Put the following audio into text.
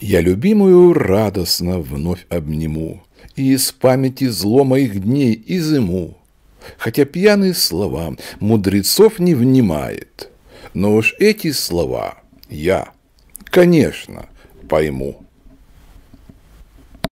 Я любимую радостно вновь обниму И из памяти зло моих дней изыму. Хотя пьяные слова мудрецов не внимает, Но уж эти слова я, конечно, пойму.